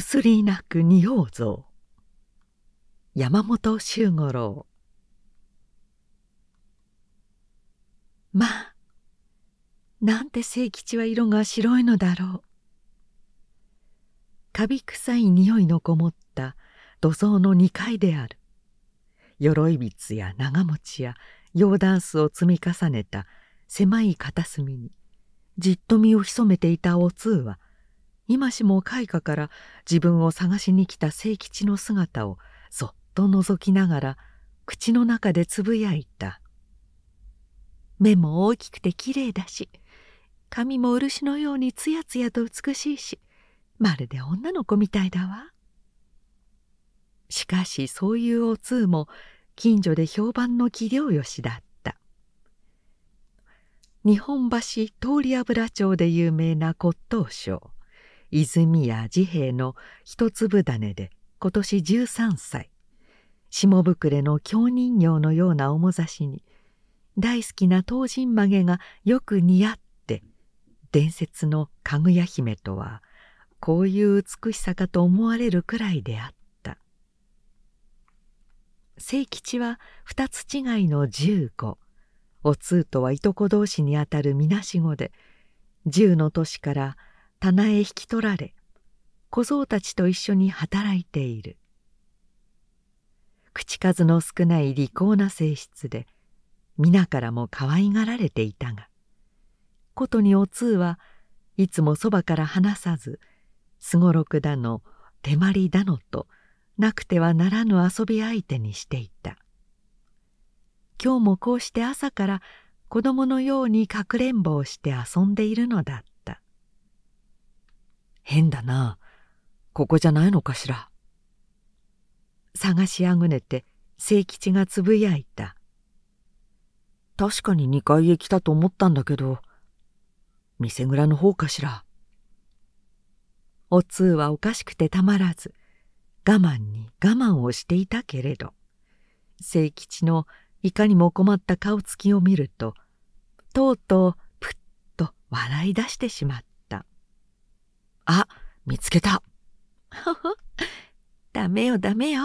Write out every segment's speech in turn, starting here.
すすり泣く仁王像山本周五郎まあなんて清吉は色が白いのだろうカビ臭い匂いのこもった土蔵の2階である鎧つや長持ちや洋ダンスを積み重ねた狭い片隅にじっと身を潜めていたお通は今しも開花から自分を探しに来た清吉の姿をそっと覗きながら口の中でつぶやいた「目も大きくてきれいだし髪も漆のようにつやつやと美しいしまるで女の子みたいだわ」しかしそういうお通も近所で評判の器量よしだった日本橋通り油町で有名な骨董商泉谷治兵衛の一粒種で今年13歳下膨れの京人形のような面差しに大好きな東神曲げがよく似合って伝説のかぐや姫とはこういう美しさかと思われるくらいであった清吉は二つ違いの十五お通とはいとこ同士にあたるみなしごで十0の年から「棚へ引き取られ小僧たちと一緒に働いている口数の少ない利口な性質で皆からも可愛がられていたがことにお通はいつもそばから離さずすごろくだの手まりだのとなくてはならぬ遊び相手にしていた今日もこうして朝から子供のようにかくれんぼをして遊んでいるのだっ変だな。ここじゃないのかしら。探しあぐねて清吉がつぶやいた。確かに2階へ来たと思ったんだけど、店蔵の方かしら。お通はおかしくてたまらず、我慢に我慢をしていたけれど、清吉のいかにも困った顔つきを見ると、とうとうぷっと笑い出してしまった。あ、見つけた。ほほ、ダメよダメよ。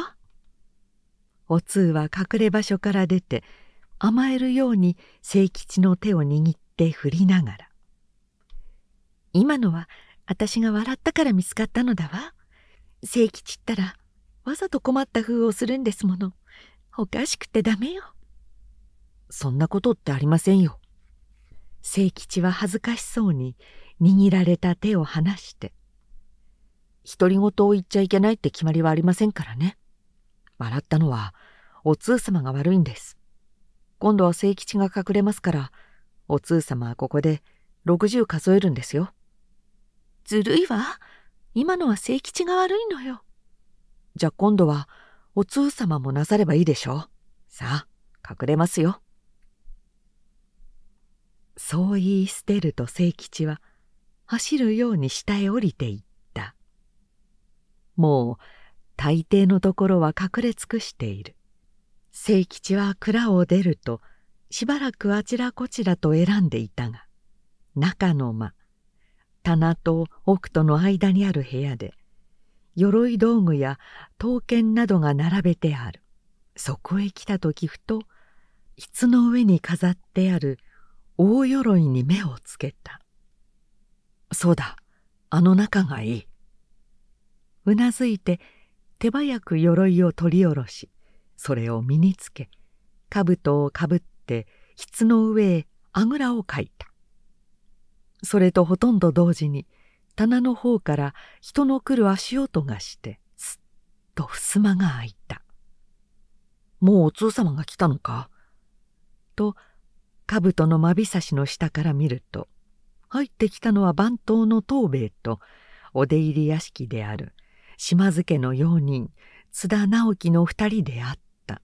お通は隠れ場所から出て、甘えるように清吉の手を握って振りながら。今のは私が笑ったから見つかったのだわ。清吉ったらわざと困った風をするんですもの。おかしくてダメよ。そんなことってありませんよ。聖吉は恥ずかしそうに握られた手を離して「独り言を言っちゃいけないって決まりはありませんからね笑ったのはお通様が悪いんです今度は聖吉が隠れますからお通様はここで60数えるんですよ」ずるいわ今のは聖吉が悪いのよじゃあ今度はお通様もなさればいいでしょうさあ隠れますよそう言い捨てると聖吉は走るように下へ降りていったもう大抵のところは隠れ尽くしている清吉は蔵を出るとしばらくあちらこちらと選んでいたが中の間棚と奥との間にある部屋で鎧道具や刀剣などが並べてあるそこへ来た時ふと椅子の上に飾ってある大鎧に目をつけたそうだあの中がいいうなずいて手早く鎧を取り下ろしそれを身につけ兜をかぶって筆の上へあぐらをかいたそれとほとんど同時に棚の方から人の来る足音がしてすっと襖が開いた「もうお通様が来たのか」と兜のまびさしの下から見ると入ってきたのは番頭の藤兵衛とお出入り屋敷である島津家の用人津田直樹の二人であった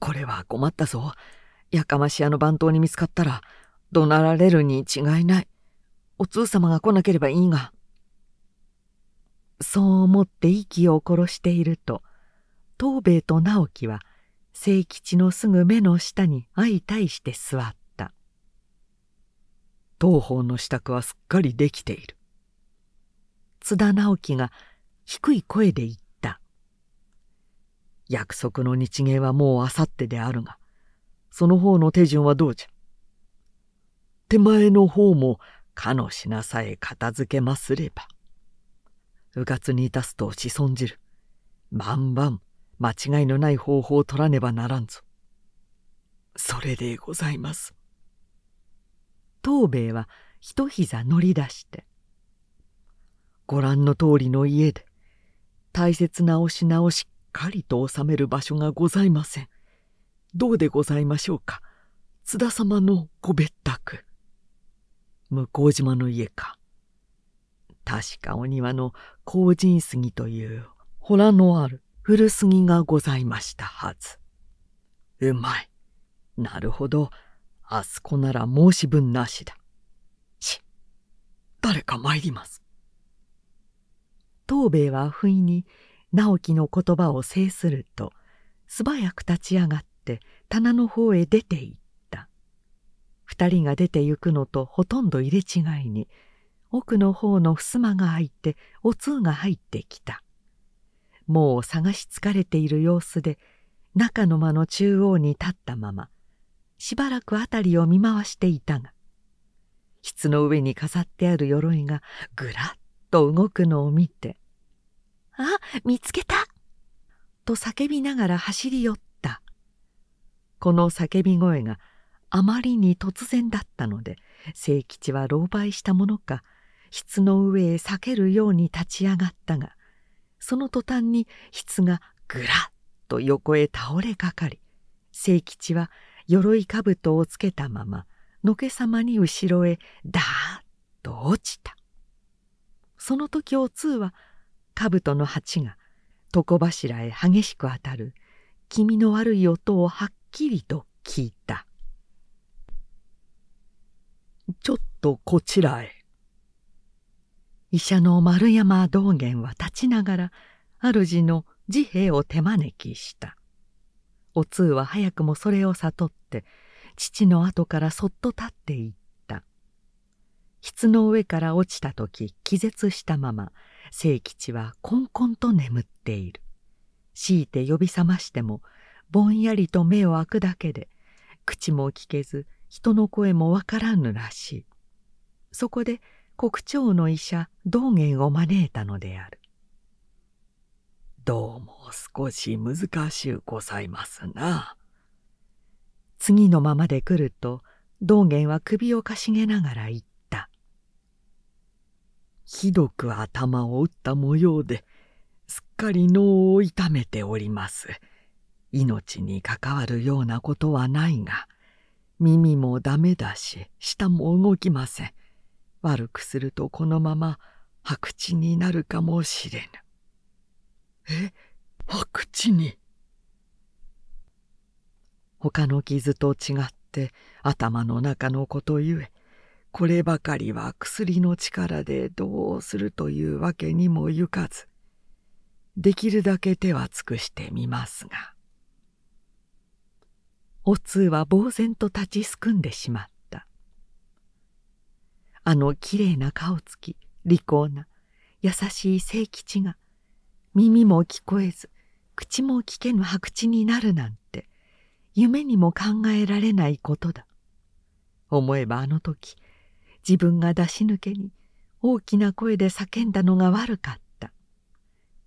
これは困ったぞやかまし屋の番頭に見つかったら怒鳴られるに違いないお通様が来なければいいがそう思って息を殺していると藤兵衛と直樹は清吉のすぐ目の下に相対して座った当方の支度はすっかりできている津田直樹が低い声で言った約束の日芸はもうあさってであるがその方の手順はどうじゃ手前の方もかの品さえ片付けますればうかつにいたすと子孫じる万々間違いのない方法を取らねばならんぞそれでございます藤兵衛は一膝乗り出して「ご覧の通りの家で大切なお品をしっかりと納める場所がございません。どうでございましょうか津田様のご別宅」。向島の家か。確かお庭の荒人杉という洞のある古杉がございましたはず。うまい。なるほど。あそこなら申し分なしだ。し、誰か参ります。藤兵衛は不意に直樹の言葉を制すると素早く立ち上がって棚の方へ出て行った二人が出て行くのとほとんど入れ違いに奥の方の襖が開いてお通が入ってきたもう探し疲れている様子で中の間の中央に立ったまましばらく辺りを見回していたが室の上に飾ってある鎧がぐらっと動くのを見て「あ見つけた!」と叫びながら走り寄ったこの叫び声があまりに突然だったので清吉は狼狽したものか室の上へ避けるように立ち上がったがその途端に室がぐらっと横へ倒れかかり清吉は鎧兜をつけたままのけさまに後ろへダーッと落ちたその時お通は兜の鉢が床柱へ激しく当たる気味の悪い音をはっきりと聞いた「ちょっとこちらへ」医者の丸山道元は立ちながら主の治兵衛を手招きしたお通は早くもそれを悟って父の後からそっと立っていった筆の上から落ちた時気絶したまま清吉はこんこんと眠っている強いて呼び覚ましてもぼんやりと目を開くだけで口も聞けず人の声もわからぬらしいそこで国長の医者道元を招いたのであるどうも少し難しゅうございますな。次のままで来ると道元は首をかしげながら言った。ひどく頭を打った模様ですっかり脳を痛めております。命に関わるようなことはないが耳もダメだし舌も動きません。悪くするとこのまま白痴になるかもしれぬ。え白地に他の傷と違って頭の中のことゆえこればかりは薬の力でどうするというわけにもゆかずできるだけ手は尽くしてみますがお通は呆然と立ちすくんでしまったあのきれいな顔つき利口な優しい清吉が耳も聞こえず口も聞けぬ白痴になるなんて夢にも考えられないことだ思えばあの時自分が出し抜けに大きな声で叫んだのが悪かった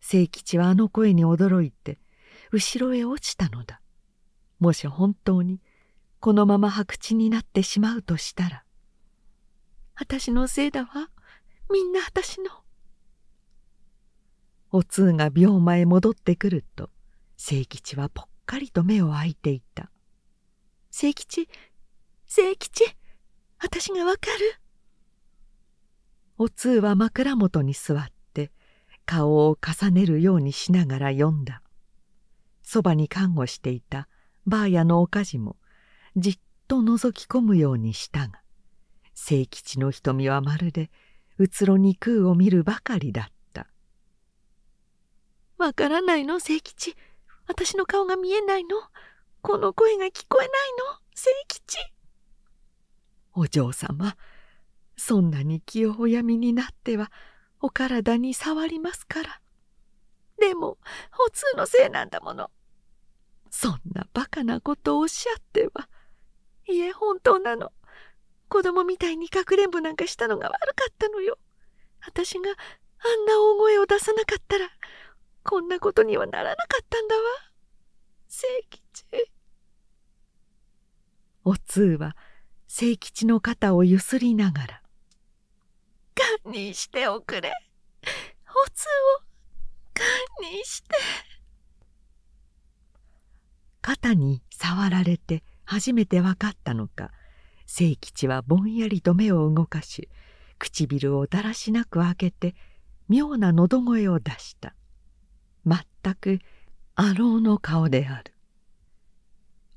清吉はあの声に驚いて後ろへ落ちたのだもし本当にこのまま白痴になってしまうとしたら私のせいだわみんな私のお通が病魔へ戻ってくると清吉はぽっかりと目を開いていた「清吉清吉私がわかる」お通は枕元に座って顔を重ねるようにしながら読んだそばに看護していたばあやのおかじもじっと覗き込むようにしたが清吉の瞳はまるでうつろに空を見るばかりだったわからないの、聖吉。私の顔が見えないの。この声が聞こえないの、聖吉。お嬢様、そんなに気をおやみになっては、お体に触りますから。でも、お通のせいなんだもの。そんなバカなことをおっしゃっては。いえ、本当なの。子供みたいにかくれんぼなんかしたのが悪かったのよ。私があんな大声を出さなかったら、こんなことにはならなかったんだわ。清吉。おつうは清吉の肩をゆすりながら。んにしておくれ。おつうをんにして。肩に触られて初めて分かったのか清吉はぼんやりと目を動かし唇をだらしなく開けて妙な喉声を出した全くあろうの顔である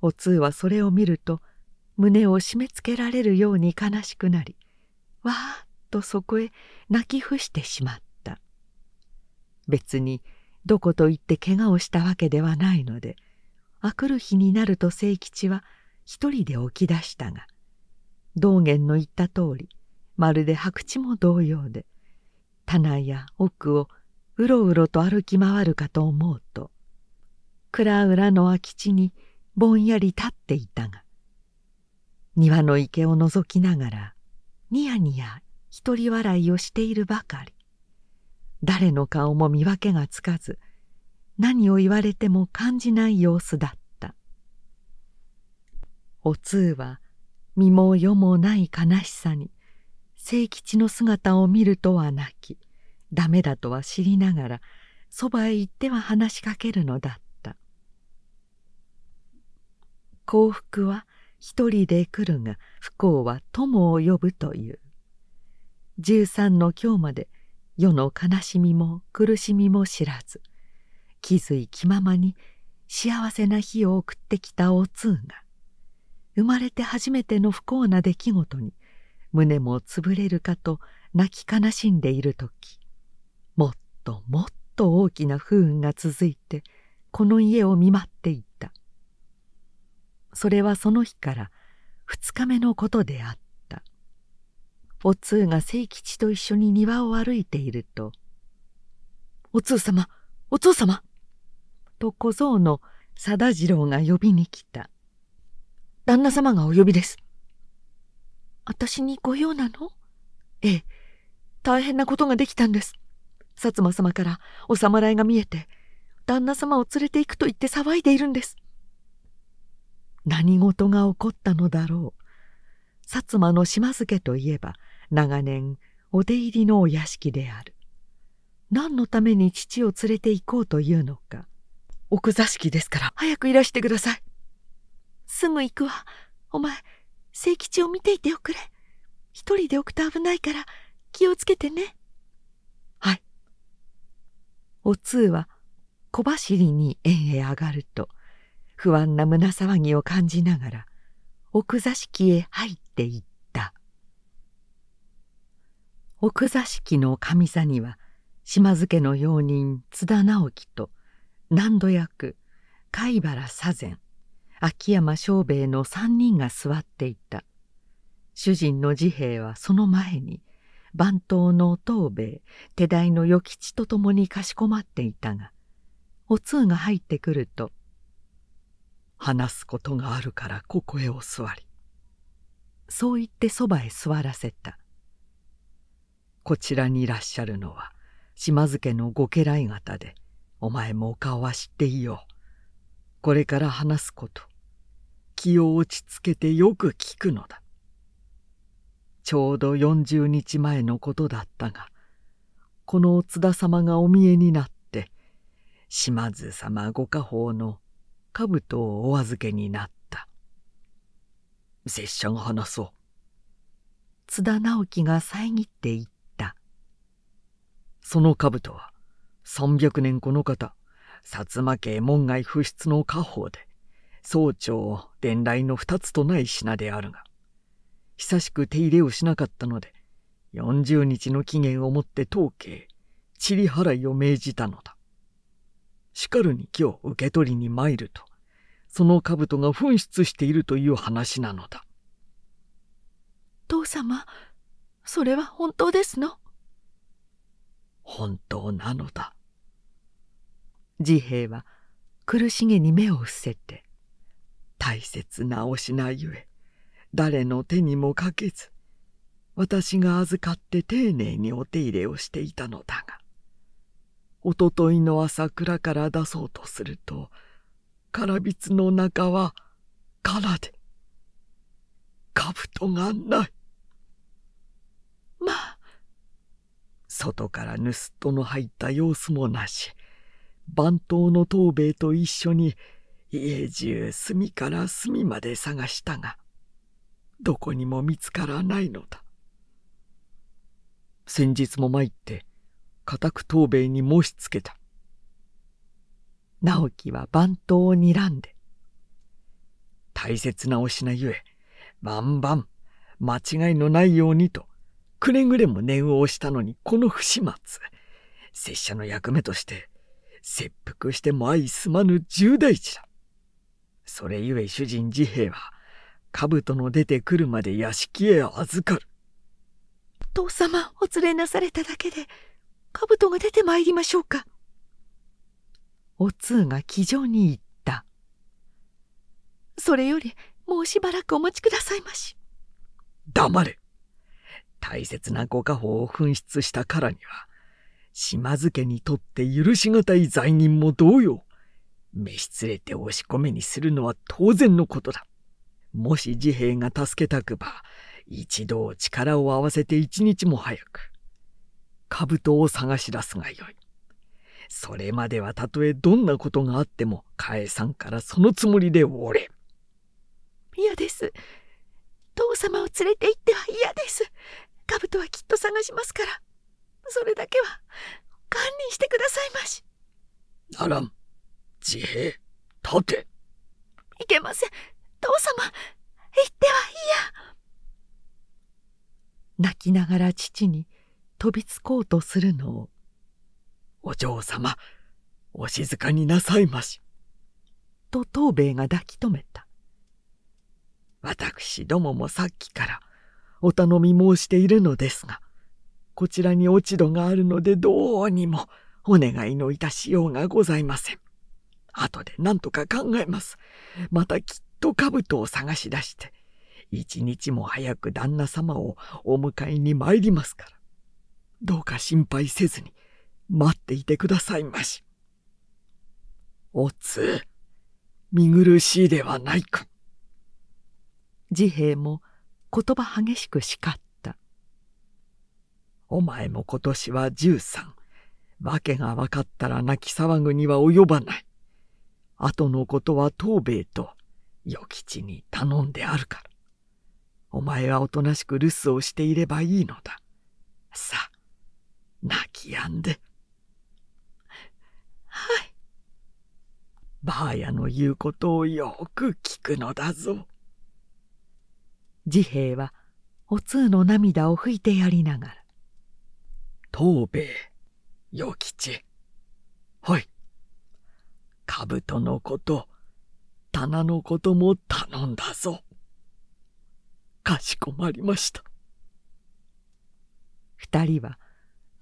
お通はそれを見ると胸を締めつけられるように悲しくなりわーっとそこへ泣き伏してしまった別にどこと言って怪我をしたわけではないのであくる日になると清吉は一人で起き出したが道元の言った通りまるで白痴も同様で棚や奥をうろうろと歩き回るかと思うと蔵裏の空き地にぼんやり立っていたが庭の池を覗きながらニヤニヤ一人笑いをしているばかり誰の顔も見分けがつかず何を言われても感じない様子だったお通は身も世もない悲しさに清吉の姿を見るとは泣きダメだとは知りながらそばへ行っては話しかけるのだった幸福は一人で来るが不幸は友を呼ぶという13の今日まで世の悲しみも苦しみも知らず気づい気ままに幸せな日を送ってきたお通が生まれて初めての不幸な出来事に胸も潰れるかと泣き悲しんでいる時ともっと大きな不運が続いてこの家を見舞っていたそれはその日から2日目のことであったお通が清吉と一緒に庭を歩いていると「お通様お通様!」と小僧の貞次郎が呼びに来た「旦那様がお呼びです」「私にご用なの?」ええ大変なことができたんです薩摩様からお侍が見えて旦那様を連れて行くと言って騒いでいるんです何事が起こったのだろう薩摩の島津家といえば長年お出入りのお屋敷である何のために父を連れて行こうというのか奥座敷ですから早くいらしてくださいすぐ行くわお前清吉を見ていておくれ一人で置くと危ないから気をつけてねお通は小走りに縁へ上がると不安な胸騒ぎを感じながら奥座敷へ入っていった奥座敷の上座には島津家の用人津田直樹と何度役貝原左膳秋山庄兵衛の3人が座っていた主人の治兵衛はその前に「番頭の藤兵衛手代の与吉と共にかしこまっていたがお通が入ってくると「話すことがあるからここへお座り」そう言ってそばへ座らせたこちらにいらっしゃるのは島津家のご家来方でお前もお顔は知っていようこれから話すこと気を落ち着けてよく聞くのだちょうど40日前のことだったがこの津田様がお見えになって島津様ご家宝の兜をお預けになった拙者が話そう津田直樹が遮って言ったその兜は300年この方薩摩家門外不出の家宝で総長伝来の二つとない品であるが久しく手入れをしなかったので40日の期限をもって当家塵払いを命じたのだ。しかるに今日受け取りに参るとその兜が紛失しているという話なのだ。父様それは本当ですの本当なのだ。治兵衛は苦しげに目を伏せて大切なお品ゆえ誰の手にもかけず私が預かって丁寧にお手入れをしていたのだがおとといの朝倉から出そうとすると空びつの中は空で兜がないまあ外から盗っ人の入った様子もなし番頭の藤兵衛と一緒に家中隅から隅まで探したがどこにも見つからないのだ先日も参って固く東兵に申しつけた直樹は番頭を睨んで「大切なお品ゆえ万々間違いのないように」とくれぐれも念を押したのにこの不始末拙者の役目として切腹しても相すまぬ重大事だそれゆえ主人治兵衛は兜の出てくるまで屋敷へ預かる。父様お連れなされただけで兜が出てまいりましょうか。お通が気丈に言った。それよりもうしばらくお待ちくださいまし。黙れ大切なご家宝を紛失したからには島津家にとって許し難い罪人も同様召し連れて押し込めにするのは当然のことだ。もし治兵衛が助けたくば一度力を合わせて一日も早く兜を探し出すがよい。それまではたとえどんなことがあってもかえさんからそのつもりでおれ。嫌です。父様を連れて行っては嫌です。兜はきっと探しますから。それだけは堪忍してくださいまし。ならん。自閉。立て。いけません。父様言ってはいや泣きながら父に飛びつこうとするのを「お嬢様お静かになさいまし」と藤兵衛が抱き止めた私どももさっきからお頼み申しているのですがこちらに落ち度があるのでどうにもお願いのいたしようがございません。後で何とか考えます。またきと兜を探し出して一日も早く旦那様をお迎えに参りますからどうか心配せずに待っていてくださいまし。おつ見苦しいではないか。治兵衛も言葉激しく叱った。お前も今年は十三。訳が分かったら泣き騒ぐには及ばない。後のことは東兵衛と与吉に頼んであるから。お前はおとなしく留守をしていればいいのだ。さあ、泣きやんで。はい。ばあやの言うことをよく聞くのだぞ。治兵衛はお通の涙を拭いてやりながら「藤兵衛与吉はい兜のこと棚のことも頼んだぞ。かしこまりました。二人は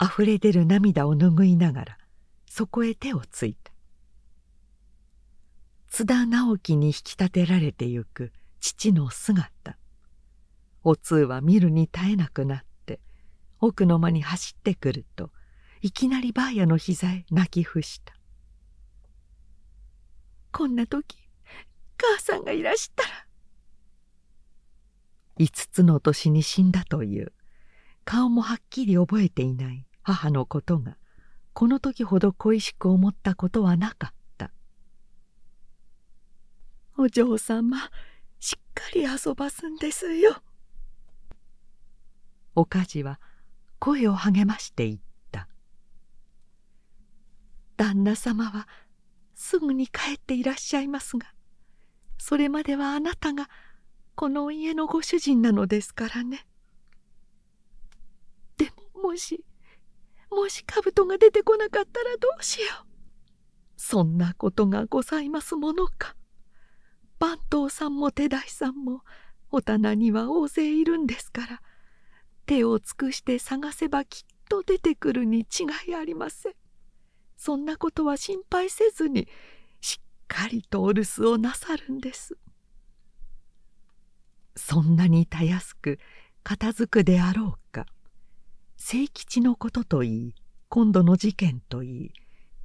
溢れ出る涙を拭いながらそこへ手をついた。津田直樹に引き立てられてゆく父の姿。お通は見るに耐えなくなって奥の間に走ってくるといきなりばあやの膝へ泣き伏した。こんな時母さんがいらしたら5つの年に死んだという顔もはっきり覚えていない母のことがこの時ほど恋しく思ったことはなかった「お嬢様しっかり遊ばすんですよ」。おかじは声を励ましていった「旦那様はすぐに帰っていらっしゃいますがそれまではあなたがこの家のご主人なのですからね。でももしもしカブトが出てこなかったらどうしよう。そんなことがございますものか。番頭さんも手代さんもお棚には大勢いるんですから手を尽くして探せばきっと出てくるに違いありません。そんなことは心配せずにかりとお留守をなさるんですそんなにたやすく片づくであろうか清吉のことといい今度の事件といい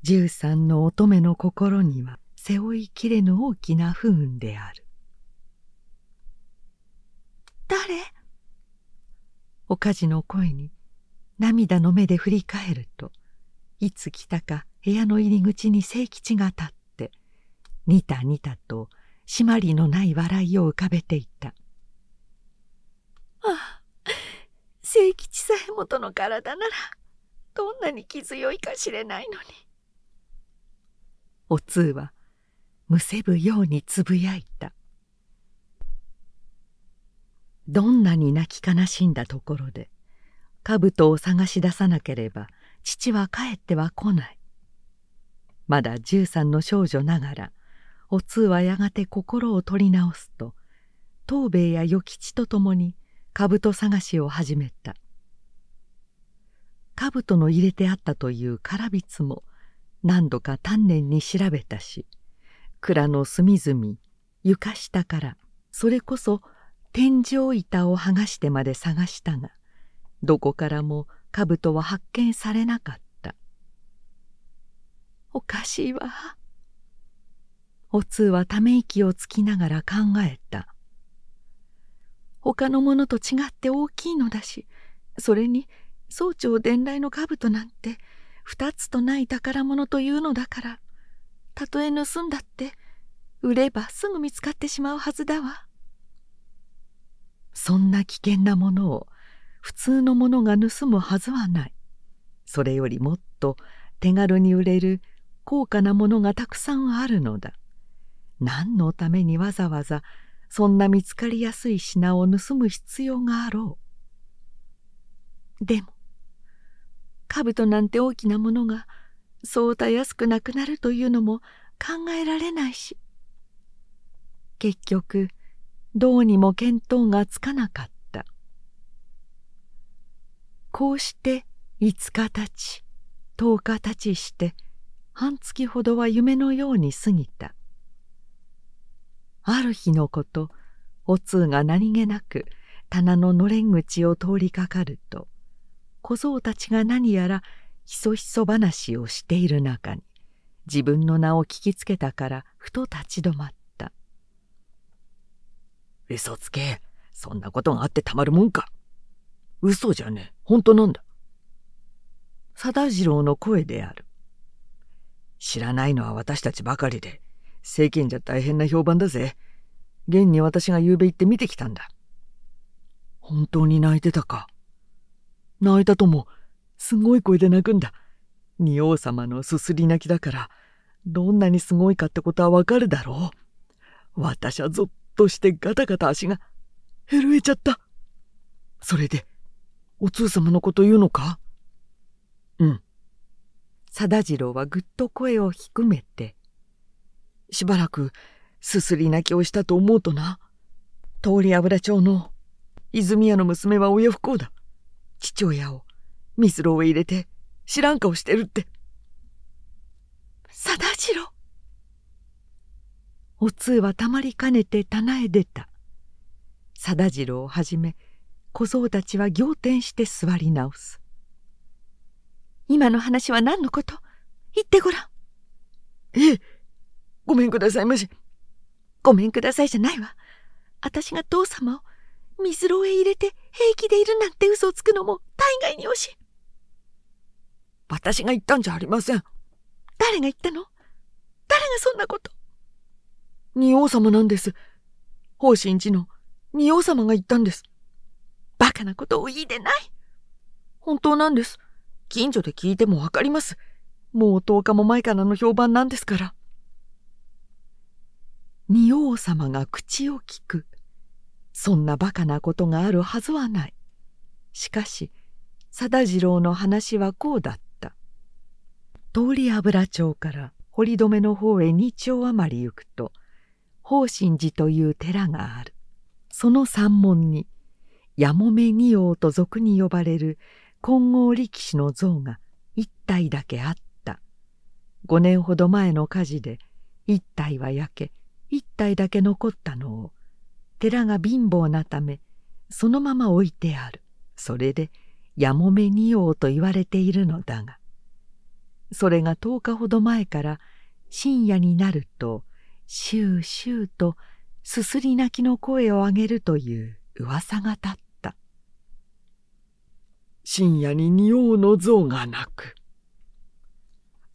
十三の乙女の心には背負いきれぬ大きな不運である誰おかじの声に涙の目で振り返るといつ来たか部屋の入り口に清吉が立った。にたにたと締まりのない笑いを浮かべていたああ清吉えもとの体ならどんなに気強いかしれないのにお通はむせぶようにつぶやいたどんなに泣き悲しんだところで兜を探し出さなければ父は帰っては来ないまだ十三の少女ながらお通はやがて心を取り直すと藤兵衛や与吉と共に兜探しを始めた兜の入れてあったという唐びつも何度か丹念に調べたし蔵の隅々床下からそれこそ天井板を剥がしてまで探したがどこからも兜は発見されなかった。おかしいわ。お通はため息をつきながら考えた他のものと違って大きいのだしそれに総長伝来の兜なんて二つとない宝物というのだからたとえ盗んだって売ればすぐ見つかってしまうはずだわそんな危険なものを普通のものが盗むはずはないそれよりもっと手軽に売れる高価なものがたくさんあるのだ何のためにわざわざそんな見つかりやすい品を盗む必要があろう。でも、兜なんて大きなものがそうたやすくなくなるというのも考えられないし。結局、どうにも見当がつかなかった。こうして5日たち、10日たちして、半月ほどは夢のように過ぎた。ある日のことお通が何気なく棚ののれん口を通りかかると小僧たちが何やらひそひそ話をしている中に自分の名を聞きつけたからふと立ち止まった「嘘つけそんなことがあってたまるもんか嘘じゃねえ本当なんだ」貞次郎の声である知らないのは私たちばかりで世間じゃ大変な評判だぜ。現に私が夕べ行って見てきたんだ。本当に泣いてたか。泣いたとも、すごい声で泣くんだ。仁王様のすすり泣きだから、どんなにすごいかってことはわかるだろう。私はぞっとしてガタガタ足が震えちゃった。それで、お通様のこと言うのかうん。貞次郎はぐっと声を低めて、しばらくすすり泣きをしたと思うとな通り油町の泉屋の娘は親不幸だ父親を水路へ入れて知らん顔してるって貞次郎お通はたまりかねて棚へ出た貞次郎をはじめ小僧たちは仰天して座り直す今の話は何のこと言ってごらんええごめんくださいまし。ごめんくださいじゃないわ。私が父様を水牢へ入れて平気でいるなんて嘘をつくのも大概に惜しい。私が言ったんじゃありません。誰が言ったの誰がそんなこと。仁王様なんです。方針寺の仁王様が言ったんです。バカなことを言いでない。本当なんです。近所で聞いてもわかります。もう10日も前からの評判なんですから。仁王様が口をきくそんなバカなことがあるはずはないしかし定次郎の話はこうだった通り油町から堀留の方へ2丁余り行くと法神寺という寺があるその山門にやもめ仁王と俗に呼ばれる金剛力士の像が1体だけあった5年ほど前の火事で1体は焼け一体だけ残ったのを寺が貧乏なためそのまま置いてあるそれでやもめ仁王と言われているのだがそれが10日ほど前から深夜になるとシューシューとすすり泣きの声を上げるという噂が立った深夜に仁王の像がなく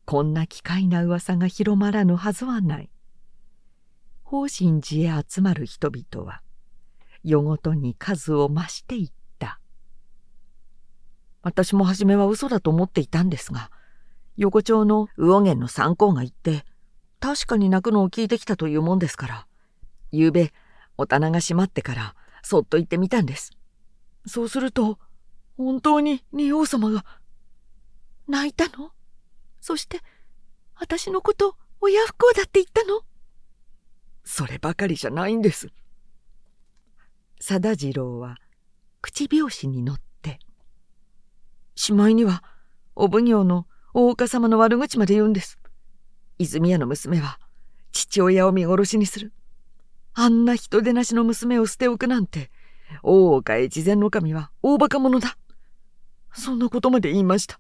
こんな奇怪な噂が広まらぬはずはない法神寺へ集まる人々は夜ごとに数を増していった私も初めは嘘だと思っていたんですが横丁の魚源の参考が行って確かに泣くのを聞いてきたというもんですから昨べお棚が閉まってからそっと行ってみたんですそうすると本当に仁王様が泣いたのそして私のこと親不孝だって言ったのそればかりじゃないんです定次郎は口拍子に乗ってしまいにはお奉行の大岡様の悪口まで言うんです泉屋の娘は父親を見殺しにするあんな人でなしの娘を捨ておくなんて大岡越前神は大バカ者だそんなことまで言いました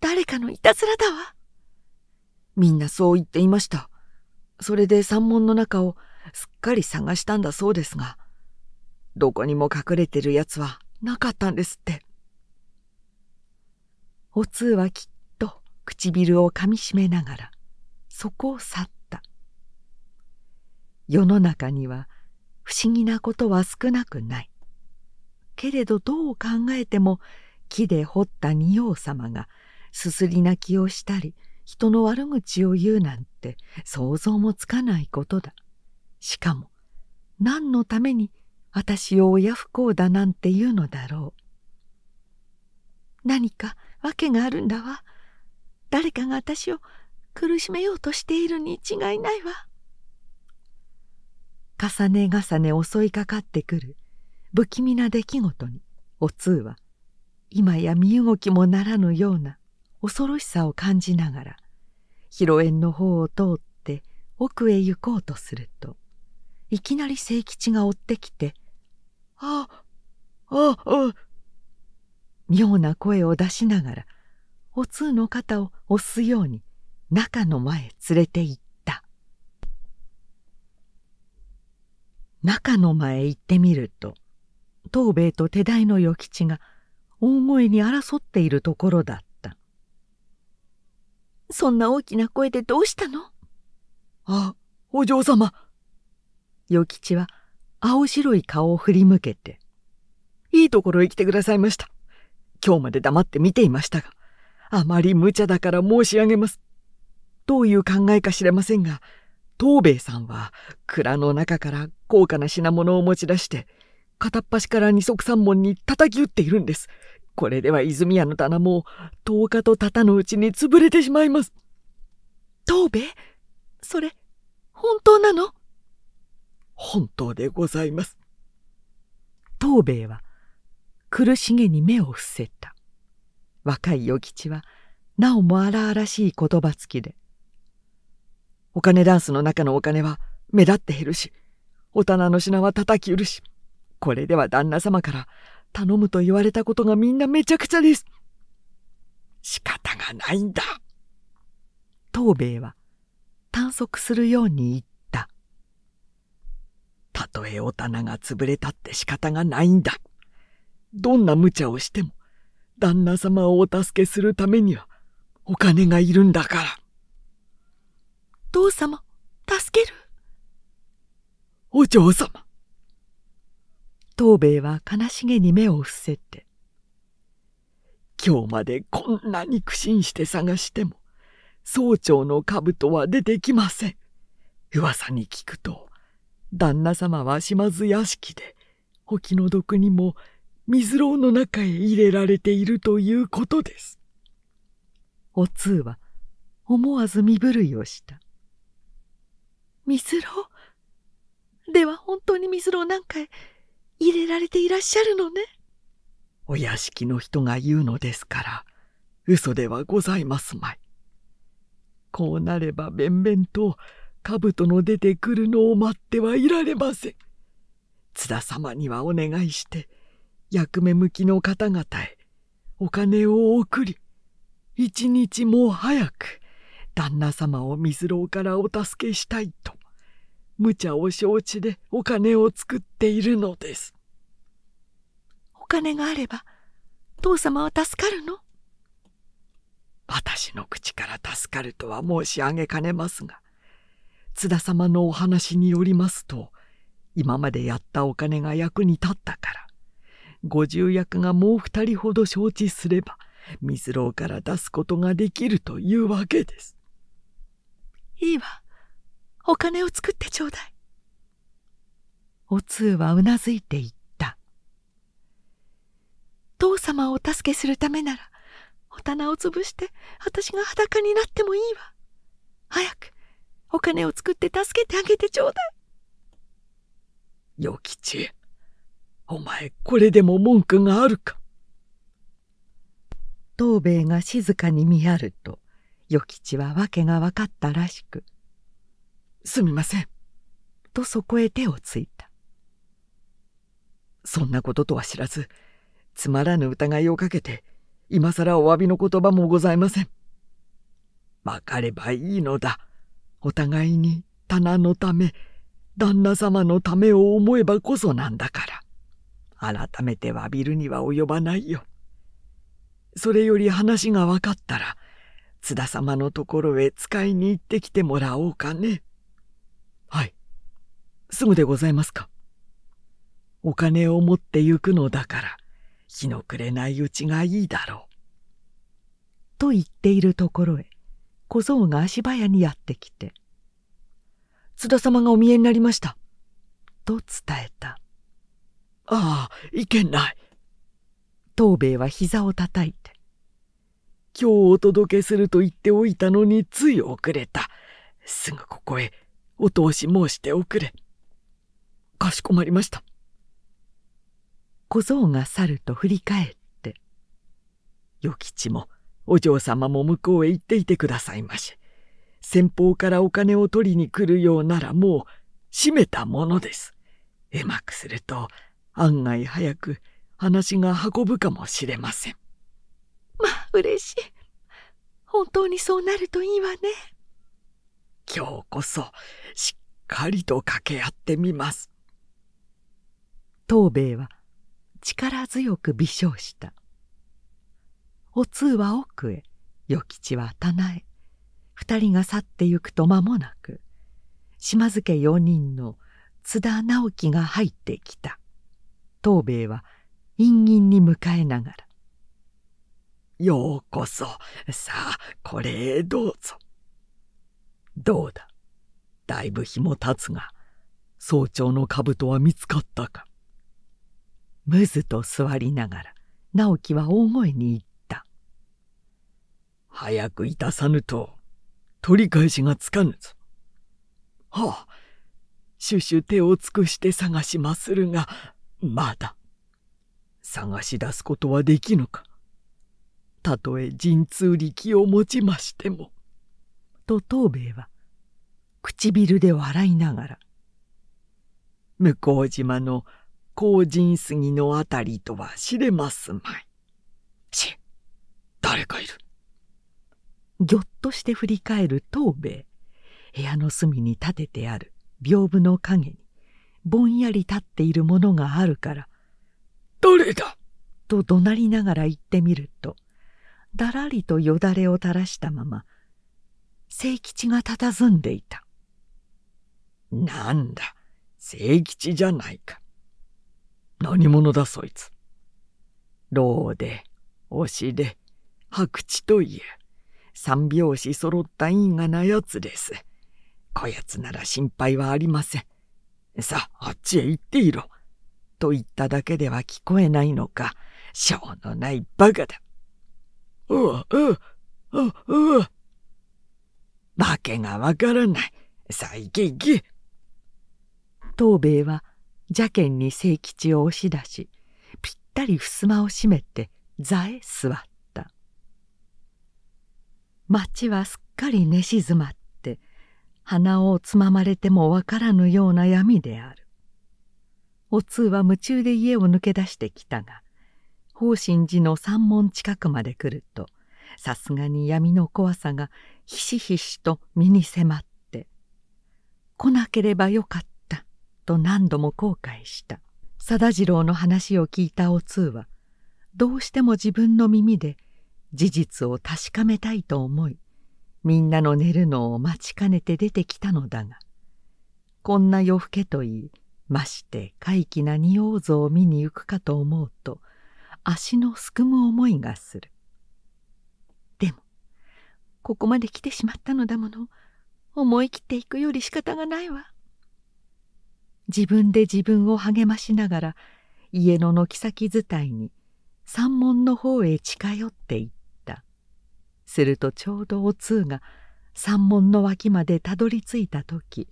誰かのいたずらだわみんなそう言っていましたそれで山門の中をすっかり探したんだそうですが、どこにも隠れてるやつはなかったんですって。お通はきっと唇をかみしめながら、そこを去った。世の中には不思議なことは少なくない。けれどどう考えても木で掘った仁王様がすすり泣きをしたり、人の悪口を言うなんて想像もつかないことだ。しかも何のために私を親不幸だなんて言うのだろう。何か訳があるんだわ。誰かが私を苦しめようとしているに違いないわ。重ね重ね襲いかかってくる不気味な出来事にお通は今や身動きもならぬような恐ろしさを感じながら広縁の方を通って奥へ行こうとするといきなり清吉が追ってきて「ああああ妙な声を出しながらお通の肩を押すように中の間へ連れて行った中の間へ行ってみると東兵衛と手代の与吉が大声に争っているところだった。そんな大きな声でどうしたのあ、お嬢様。与吉は青白い顔を振り向けて。いいところへ来てくださいました。今日まで黙って見ていましたが、あまり無茶だから申し上げます。どういう考えか知れませんが、東兵衛さんは蔵の中から高価な品物を持ち出して、片っ端から二足三門に叩き打っているんです。これでは泉屋の棚も10日とたたのうちに潰れてしまいます。藤兵衛それ、本当なの本当でございます。藤兵衛は苦しげに目を伏せた。若い与吉はなおも荒々しい言葉付きで「お金ダンスの中のお金は目立って減るしお棚の品は叩き売るしこれでは旦那様から頼むと言われたことがみんなめちゃくちゃです。仕方がないんだ。藤兵衛は探索するように言った。たとえお棚が潰れたって仕方がないんだ。どんな無茶をしても旦那様をお助けするためにはお金がいるんだから。父様、助ける。お嬢様。藤兵衛は悲しげに目を伏せて「今日までこんなに苦心して探しても総長の兜は出てきません。噂に聞くと旦那様は島津屋敷でお気の毒にも水牢の中へ入れられているということです。お通は思わず身震いをした。水牢では本当に水牢なんかへ入れられていらっしゃるのね。お屋敷の人が言うのですから、嘘ではございますまい。こうなれば弁々と兜の出てくるのを待ってはいられません。津田様にはお願いして、役目向きの方々へお金を送り、一日も早く旦那様を水牢からお助けしたいと無茶を承知でお金を作っているのです。お金があれば父様は助かるの私の口から助かるとは申し上げかねますが津田様のお話によりますと今までやったお金が役に立ったから五十役がもう二人ほど承知すれば水郎から出すことができるというわけです。いいわ。お金を作ってちょうだい。お通はうなずいて言った。父様をお助けするためなら、お棚を潰して私が裸になってもいいわ。早く、お金を作って助けてあげてちょうだい。与吉、お前これでも文句があるか。藤兵衛が静かに見張ると、与吉は訳が分かったらしく、すみません」とそこへ手をついたそんなこととは知らずつまらぬ疑いをかけて今更お詫びの言葉もございません分かればいいのだお互いに棚のため旦那様のためを思えばこそなんだから改めて詫びるには及ばないよそれより話が分かったら津田様のところへ使いに行ってきてもらおうかね。はいすぐでございますかお金を持って行くのだから日の暮れないうちがいいだろう」と言っているところへ小僧が足早にやってきて「津田様がお見えになりました」と伝えた「ああいけない」藤兵衛は膝をたたいて「今日お届けすると言っておいたのについ遅れたすぐここへお通し申しておくれ。かしこまりました。小僧が去ると振り返って、与吉もお嬢様も向こうへ行っていてくださいまし。先方からお金を取りに来るようならもう閉めたものです。うまくすると案外早く話が運ぶかもしれません。まあ嬉しい。本当にそうなるといいわね。今日こそしっかりと掛け合ってみます藤兵衛は力強く微笑したお通は奥へ与吉は棚へ二人が去ってゆくと間もなく島津家四人の津田直樹が入ってきた藤兵衛は陰陰に迎えながら「ようこそさあこれへどうぞ」どうだだいぶ日も経つが早朝の兜は見つかったかむずと座りながら直樹は大声に言った「早くいたさぬと取り返しがつかぬぞ」「はあシュシュ手を尽くして探しまするがまだ探し出すことはできぬか」たとえ陣通力を持ちましても。と藤兵衛は唇で笑いながら「向島の荒神杉のあたりとは知れますまい」し「誰かいる」ぎょっとして振り返る藤兵衛部屋の隅に立ててある屏風の陰にぼんやり立っているものがあるから「誰だ!」と怒鳴りながら言ってみるとだらりとよだれを垂らしたまま清吉が佇んでいた。なんだ、聖吉じゃないか。何者だそいつ。老で、押しで、白痴という、三拍子揃った因果なやつです。こやつなら心配はありません。さあ、あっちへ行っていろ。と言っただけでは聞こえないのか、しょうのないバカだ。うわ、うわ、うわ、うわ。化けがわからない。さあ、行け行け。藤兵衛は邪剣に清吉を押し出しぴったり襖を閉めて座へ座った町はすっかり寝静まって鼻をつままれてもわからぬような闇であるお通は夢中で家を抜け出してきたが法針寺の山門近くまで来るとさすがに闇の怖さがひしひしと身に迫って来なければよかっと何度も後悔した定次郎の話を聞いたお通はどうしても自分の耳で事実を確かめたいと思いみんなの寝るのを待ちかねて出てきたのだがこんな夜更けといいまして怪奇な仁王像を見に行くかと思うと足のすくむ思いがするでもここまで来てしまったのだもの思い切って行くより仕方がないわ自分で自分を励ましながら家の軒先伝いに山門の方へ近寄っていったするとちょうどお通が山門の脇までたどり着いた時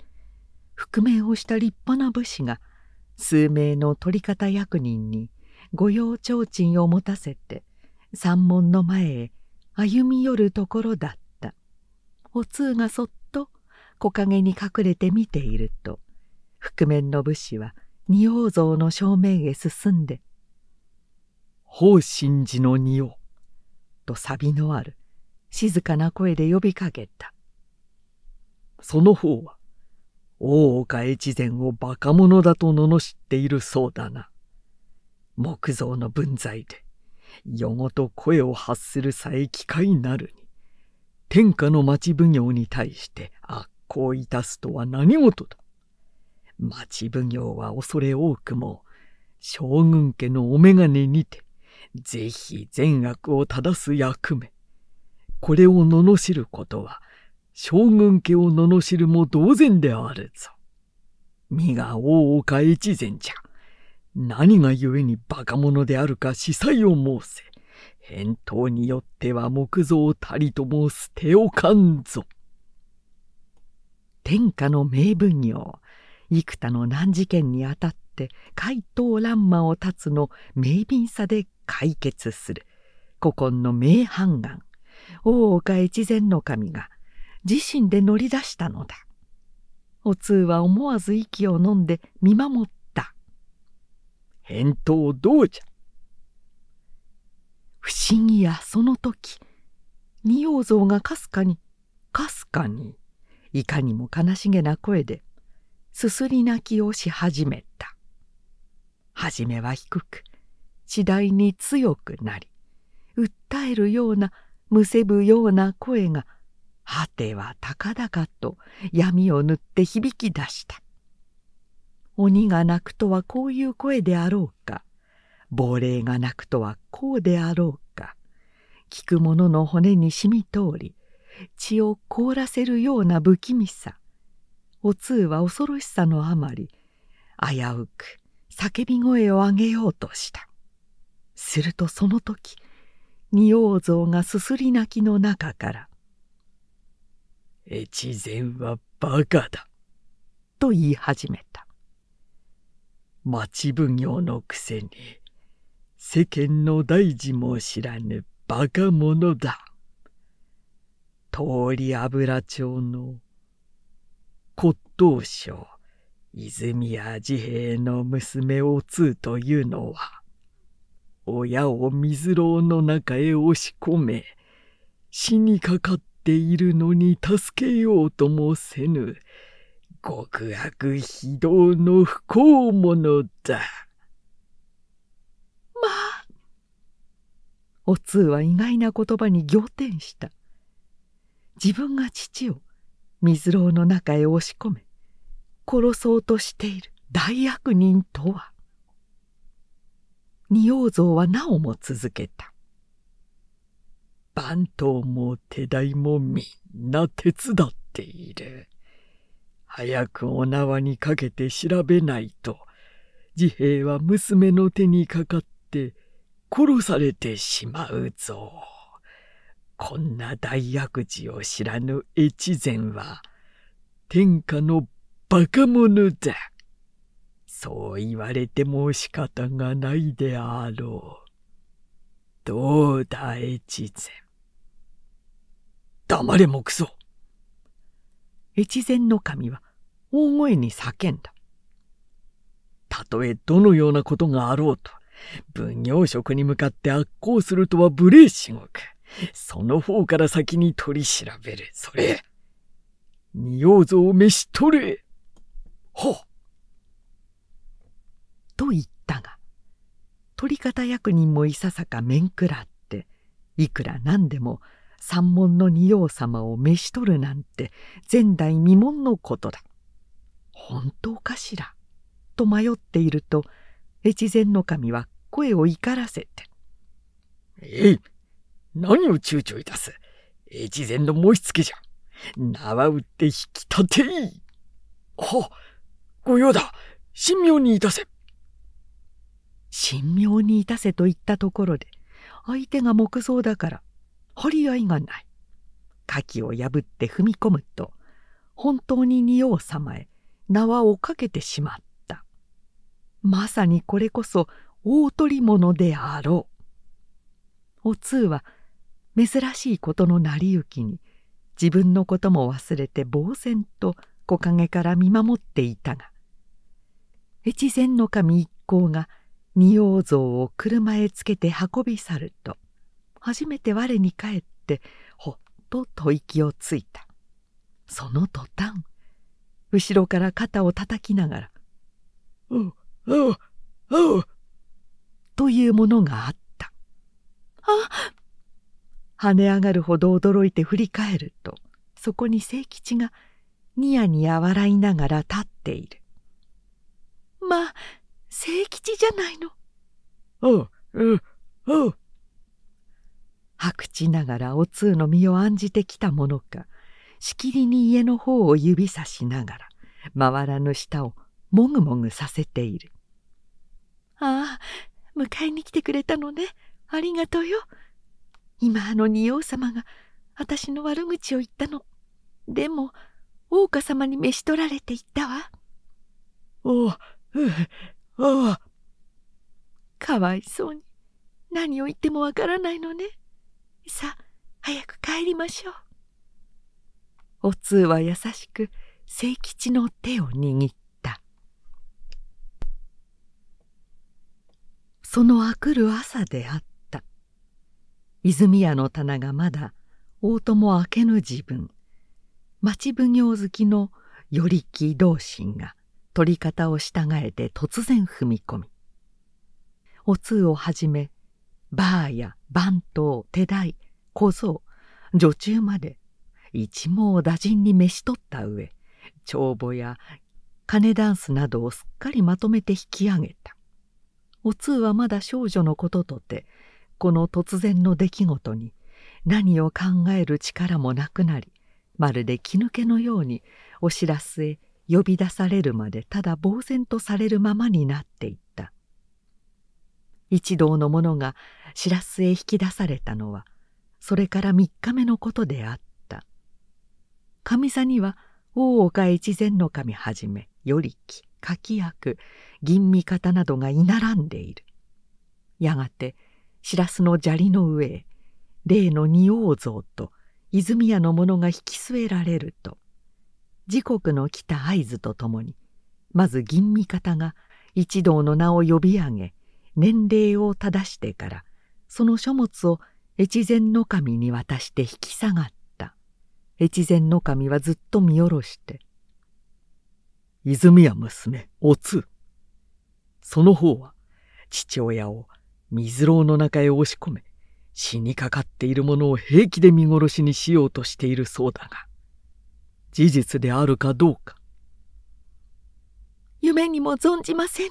覆面をした立派な武士が数名の取方役人に御用提灯を持たせて山門の前へ歩み寄るところだったお通がそっと木陰に隠れて見ていると覆面の武士は仁王像の正面へ進んで「法神寺の仁王」とサビのある静かな声で呼びかけたその方は大岡越前を馬鹿者だと罵っているそうだな木造の分際で夜ごと声を発するさえ機会なるに天下の町奉行に対して悪行いたすとは何事だ町奉行は恐れ多くも将軍家のお眼鏡にてぜひ善悪を正す役目これを罵ることは将軍家を罵るも同然であるぞ。身が大岡越前じゃ。何が故に馬鹿者であるか司祭を申せ。返答によっては木造たりとも捨ておかんぞ。天下の名奉行幾多の難事件にあたって怪盗乱魔を断つの明敏さで解決する古今の名判官大岡越前守が自身で乗り出したのだ。お通は思わず息を飲んで見守った「返答どうじゃ」不思議やその時仁王像がかすかにかすかにいかにも悲しげな声ですすり泣きをし始めた初めは低く次第に強くなり訴えるようなむせぶような声が果ては高々と闇を塗って響き出した鬼が鳴くとはこういう声であろうか亡霊が鳴くとはこうであろうか聞く者の骨に染み通り血を凍らせるような不気味さお通は恐ろしさのあまり危うく叫び声を上げようとしたするとその時仁王像がすすり泣きの中から「越前はバカだ」と言い始めた町奉行のくせに世間の大事も知らぬバカ者だ通り油町の骨董商泉谷治兵衛の娘お通というのは親を水牢の中へ押し込め死にかかっているのに助けようともせぬ極悪非道の不幸者だ。まあ。お通は意外な言葉に仰天した。自分が父を水牢の中へ押し込め殺そうとしている大悪人とは仁王像はなおも続けた番頭も手代もみんな手伝っている早くお縄にかけて調べないと治兵衛は娘の手にかかって殺されてしまうぞ。こんな大悪事を知らぬ越前は天下の馬鹿者だ。そう言われても仕方がないであろう。どうだ越前。黙れもくそ。越前の神は大声に叫んだ。たとえどのようなことがあろうと、奉行職に向かって悪行するとは無礼至極。その方から先に取り調べる。それ。仁王像を召し取れ。ほと言ったが、取り方役人もいささか面食らって、いくら何でも三門の仁王様を召し取るなんて前代未聞のことだ。本当かしらと迷っていると越前守は声を怒らせて「えい何を躊躇いたす。越前の申し付けじゃ。縄打って引き立てい。は、御用だ。神妙にいたせ。神妙にいたせと言ったところで、相手が木造だから、張り合いがない。牡蠣を破って踏み込むと、本当に仁王様へ縄をかけてしまった。まさにこれこそ大捕り物であろう。お通は珍しいことの成り行きに自分のことも忘れて呆然と木陰から見守っていたが越前の神一行が仁王像を車へつけて運び去ると初めて我に帰ってほっと吐息をついたその途端後ろから肩を叩きながら「おうおうおう」というものがあった「あ跳ね上がるほど驚いて振り返るとそこに清吉がニヤニヤ笑いながら立っている「まあ清吉じゃないの」ああ「ああああ白痴ながらお通の身を案じてきたものかしきりに家の方を指さしながら回らぬ舌をもぐもぐさせている「ああ迎えに来てくれたのねありがとうよ。今あの仁王様が私の悪口を言ったの。でも、大岡様に召し取られていったわ。おう、おう。かわいそうに。何を言ってもわからないのね。さあ、早く帰りましょう。お通は優しく、清吉の手を握った。そのあくる朝であった。泉屋の棚がまだ大友明けぬ自分町奉行好きの頼木同心が取り方を従えて突然踏み込みお通をはじめバーや番頭手代小僧女中まで一網打尽に召し取った上帳簿や金ダンスなどをすっかりまとめて引き上げたお通はまだ少女のこととてこの突然の出来事に何を考える力もなくなりまるで気抜けのようにお知らせへ呼び出されるまでただ呆然とされるままになっていった一同の者が知らすへ引き出されたのはそれから3日目のことであった上座には大岡越前守はじめ頼木柿役吟味方などが居並んでいるやがて「しらすの砂利の上へ例の仁王像と泉屋の者が引き据えられると時刻の来た合図とともにまず吟味方が一同の名を呼び上げ年齢を正してからその書物を越前の神に渡して引き下がった越前の神はずっと見下ろして「泉屋娘おつその方は父親を水牢の中へ押し込め死にかかっているものを平気で見殺しにしようとしているそうだが事実であるかどうか夢にも存じませぬ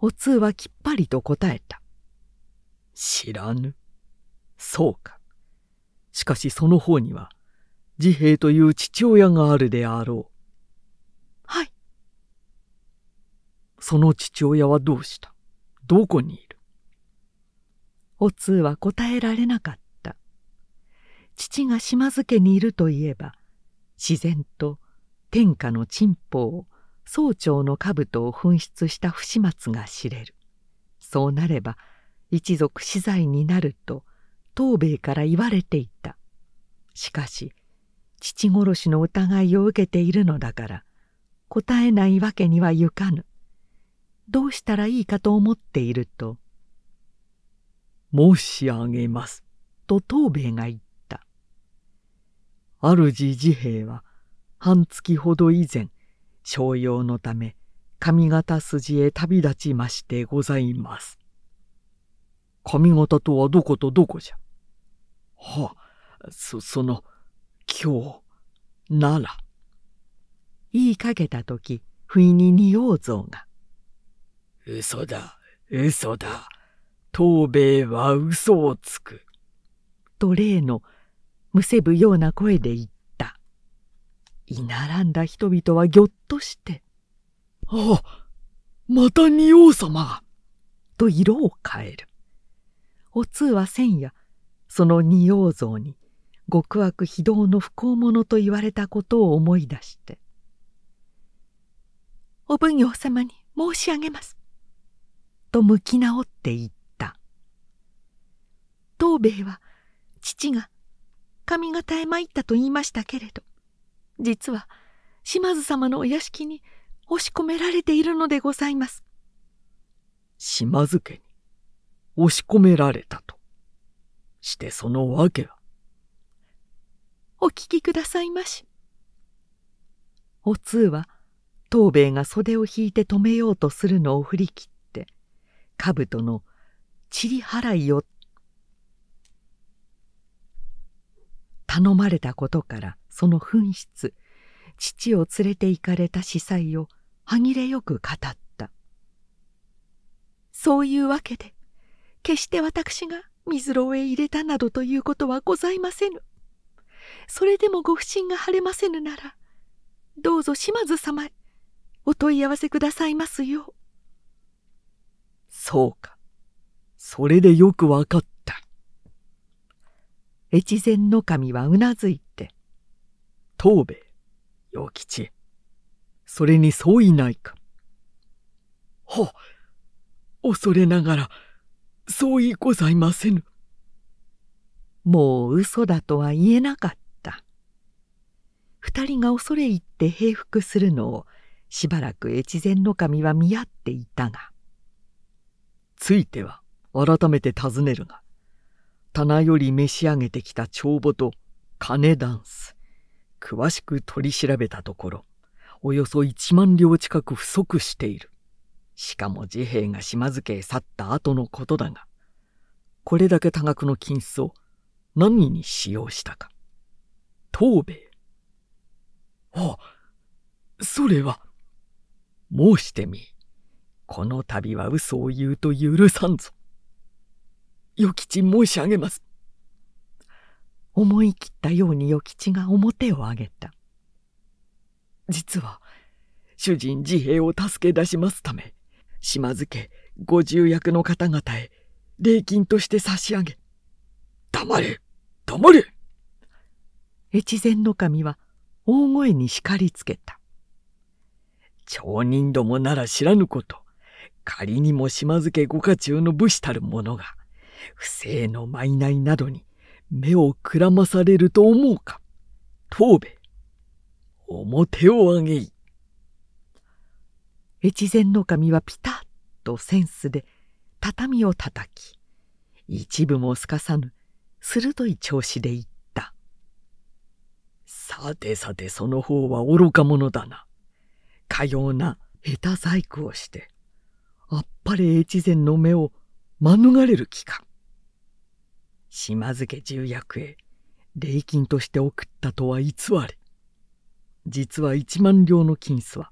お通はきっぱりと答えた知らぬそうかしかしその方には治兵衛という父親があるであろうはいその父親はどうしたどこにいるお通は答えられなかった父が島津家にいるといえば自然と天下の珍を総長の兜を紛失した不始末が知れるそうなれば一族死罪になると東兵衛から言われていたしかし父殺しの疑いを受けているのだから答えないわけにはいかぬどうしたらいいかと思っていると「申し上げます」と藤兵衛が言った主治兵衛は半月ほど以前商用のため上方筋へ旅立ちましてございます上方とはどことどこじゃはそその今日なら言いかけた時不意に仁王像が嘘だ、嘘だ。東兵衛は嘘をつく。と例のむせぶような声で言った。居並んだ人々はぎょっとして。ああ、また仁王様が。と色を変える。お通は千夜、その仁王像に極悪非道の不幸者と言われたことを思い出して「お奉行様に申し上げます。と向き直っていった藤兵衛は父が上方へ参ったと言いましたけれど実は島津様のお屋敷に押し込められているのでございます島津家に押し込められたとしてその訳はお聞きくださいましお通は藤兵衛が袖を引いて止めようとするのを振り切っ兜の塵払いを頼まれたことからその紛失父を連れて行かれた司祭を歯切れよく語ったそういうわけで決して私が水牢へ入れたなどということはございませぬそれでもご不審が晴れませぬならどうぞ島津様へお問い合わせくださいますよう。そうか。それでよくわかった。越前の神はうなずいて、藤兵衛、与吉、それに相違ないか。はっ、恐れながら、相違ございませぬ。もう嘘だとは言えなかった。二人が恐れ入って平服するのをしばらく越前の神は見合っていたが、ついては改めて尋ねるが棚より召し上げてきた帳簿と金ダンス詳しく取り調べたところおよそ1万両近く不足しているしかも治兵衛が島津家へ去った後のことだがこれだけ多額の金子を何に使用したか藤兵衛あそれは申してみこの度は嘘を言うと許さんぞ。与吉申し上げます。思い切ったように与吉が表を上げた。実は、主人自兵を助け出しますため、島津家ご重役の方々へ礼金として差し上げ、黙れ黙れ越前守は大声に叱りつけた。町人どもなら知らぬこと仮にも島津家御家中の武士たる者が、不正の賄などに目をくらまされると思うか。藤兵衛、表を上げい。越前の神はピタッとセンスで畳を叩き、一部もすかさぬ鋭い調子で言った。さてさてその方は愚か者だな。かような下手細工をして、あっぱれ越前の目を免れる気か。島津家重役へ礼金として送ったとは偽り実は一万両の金子は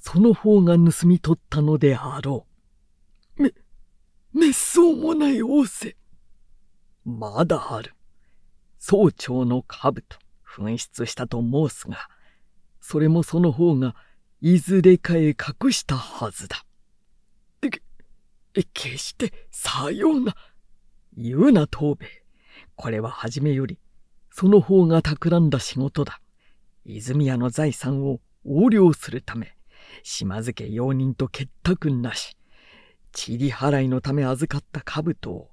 その方が盗み取ったのであろうめ滅相もない仰せまだある総長の兜紛失したと申すがそれもその方がいずれかへ隠したはずだ決してさような。言うな東兵衛。これは初めより、その方が企んだ仕事だ。泉屋の財産を横領するため、島津家用人と結託なし、ちり払いのため預かった兜を、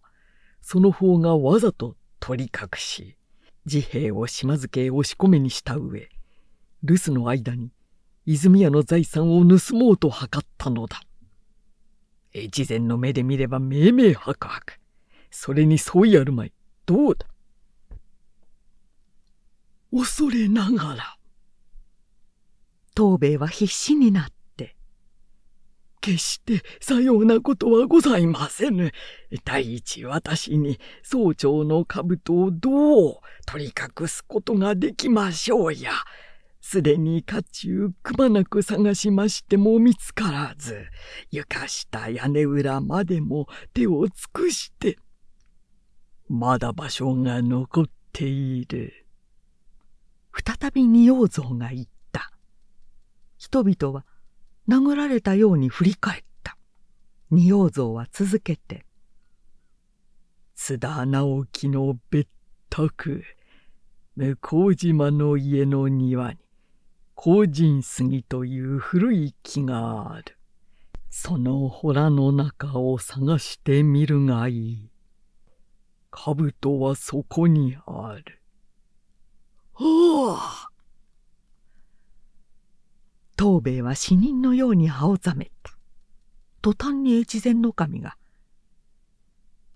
その方がわざと取り隠し、自兵を島津家へ押し込めにした上、留守の間に泉屋の財産を盗もうと図ったのだ。越前の目で見ればめめはくはそれにそうやるまい。どうだ恐れながら。藤兵衛は必死になって。決してさようなことはございませぬ。第一私に総長の兜をどう取り隠すことができましょうや。すでに家中くまなく探しましても見つからず床下屋根裏までも手を尽くしてまだ場所が残っている再び仁王像が言った人々は殴られたように振り返った仁王像は続けて津田直樹の別宅向島の家の庭に高人杉という古い木がある。その洞の中を探してみるがいい。兜はそこにある。おお藤兵衛は死人のように歯をざめた。途端に越前の神が、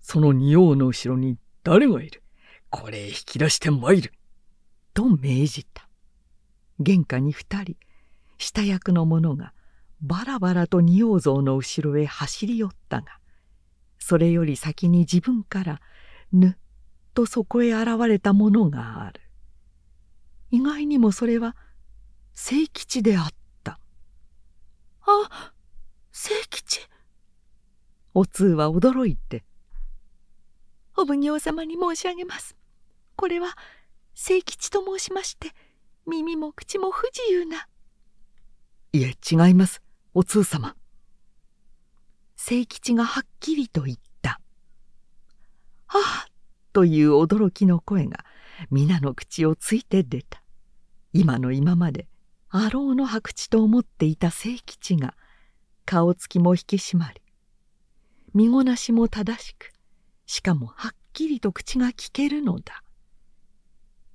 その仁王の後ろに誰がいるこれ引き出して参る。と命じた。玄関に2人下役の者がバラバラと仁王像の後ろへ走り寄ったがそれより先に自分からぬっとそこへ現れたものがある意外にもそれは清吉であったあ清吉お通は驚いて「お奉行様に申し上げますこれは清吉と申しまして」耳も口も不自由ないえ違いますお通様清吉がはっきりと言った「ああ」という驚きの声が皆の口をついて出た今の今まであろうの白痴と思っていた清吉が顔つきも引き締まり身ごなしも正しくしかもはっきりと口が聞けるのだ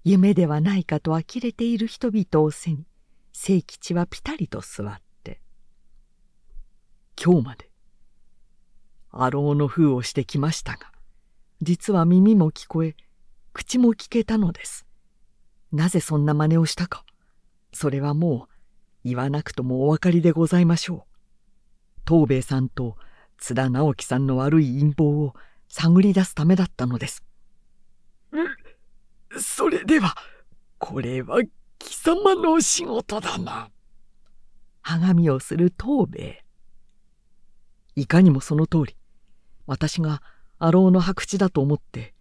夢ではないかと呆れている人々を背に清吉はぴたりと座って「今日まであろうの封をしてきましたが実は耳も聞こえ口も聞けたのですなぜそんな真似をしたかそれはもう言わなくともお分かりでございましょう藤兵衛さんと津田直樹さんの悪い陰謀を探り出すためだったのです。それでは、これは貴様の仕事だな。はがみをする藤兵いかにもその通り、私がアローの白痴だと思って、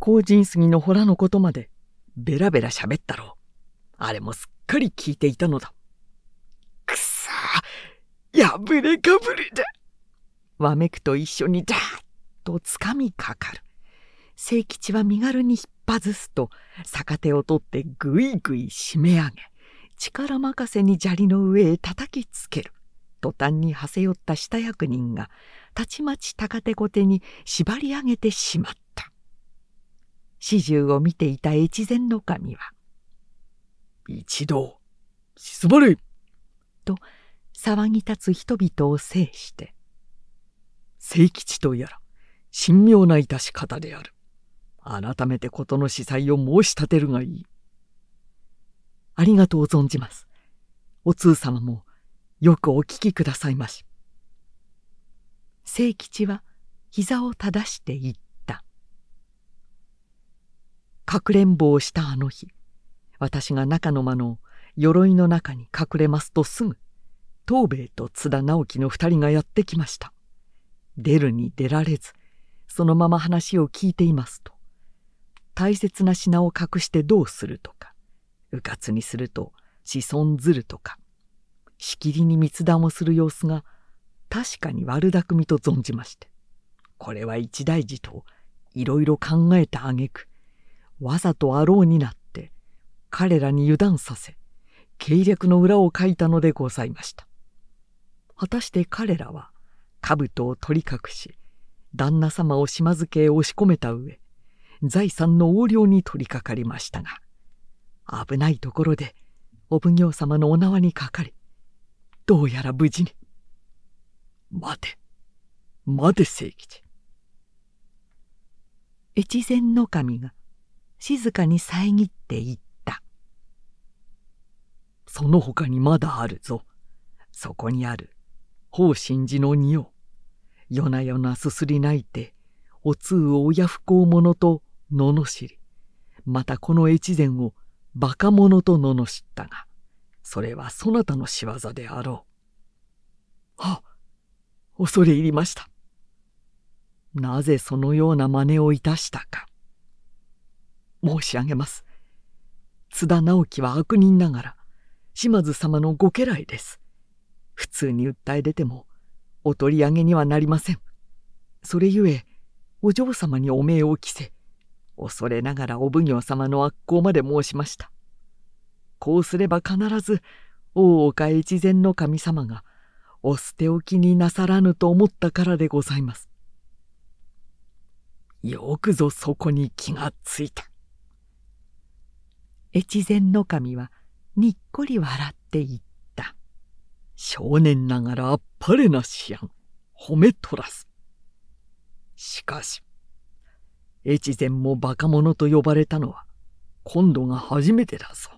後人杉の洞のことまでベラベラ喋ったろう。あれもすっかり聞いていたのだ。くさ破れかぶれだ。わめくと一緒にダーっとつかみかかる。清吉は身軽に引っ外すと逆手を取ってぐいぐい締め上げ力任せに砂利の上へ叩きつける途端にはせ寄った下役人がたちまち高手小手に縛り上げてしまった始終を見ていた越前の神は「一度すまれ!」と騒ぎ立つ人々を制して「清吉とやら神妙ないたし方である。改めて事の司祭を申し立てるがいい。ありがとう存じます。お通様もよくお聞きくださいまし。清吉は膝を正して言った。かくれんぼをしたあの日、私が中の間の鎧の中に隠れますとすぐ、東兵衛と津田直樹の二人がやってきました。出るに出られず、そのまま話を聞いていますと。大切な品を隠してどうするとかうかつにすると子孫ずるとかしきりに密談をする様子が確かに悪巧みと存じましてこれは一大事といろいろ考えた挙句わざとあろうになって彼らに油断させ計略の裏を書いたのでございました果たして彼らは兜を取り隠し旦那様を島津家へ押し込めた上財産の横領に取りかかりましたが危ないところでお奉行様のお縄にかかりどうやら無事に待て待て清吉越前守が静かに遮って言った「その他にまだあるぞそこにある方心寺の仁を夜な夜なすすり泣いてお通を親不孝者と罵りまたこの越前を馬鹿者と罵ったがそれはそなたの仕業であろう。あ恐れ入りました。なぜそのような真似をいたしたか。申し上げます。津田直樹は悪人ながら島津様のご家来です。普通に訴え出てもお取り上げにはなりません。それゆえお嬢様にお命を着せ恐れながらお奉行様の悪行まで申しました。こうすれば必ず大岡越前の神様がお捨ておきになさらぬと思ったからでございます。よくぞそこに気がついた。越前の神はにっこり笑って言った。少年ながらあっぱれな思案褒めとらす。しかし、越前もバカ者と呼ばれたのは今度が初めてだぞ。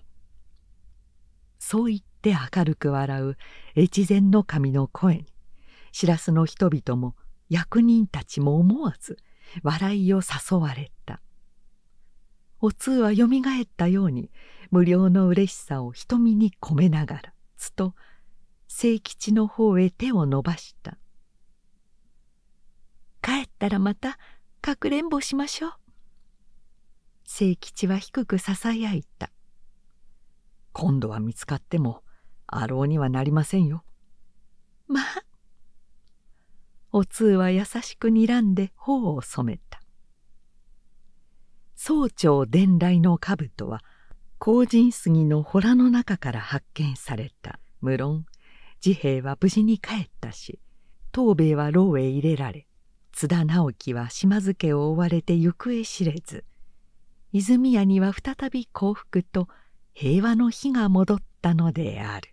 そう言って明るく笑う越前の神の声に白すの人々も役人たちも思わず笑いを誘われた。お通はよみがえったように無料の嬉しさを瞳に込めながらつと清吉の方へ手を伸ばした。帰ったらまたかくれんぼしましょう。清吉は低くささやいた。今度は見つかってもあろうにはなりませんよ。まあ。お通は優しく睨んで頬を染めた。総長伝来の兜は後神杉の洞の中から発見された。無論治兵衛は無事に帰ったし東兵衛は牢へ入れられ津田直樹は島津家を追われて行方知れず泉屋には再び幸福と平和の日が戻ったのである。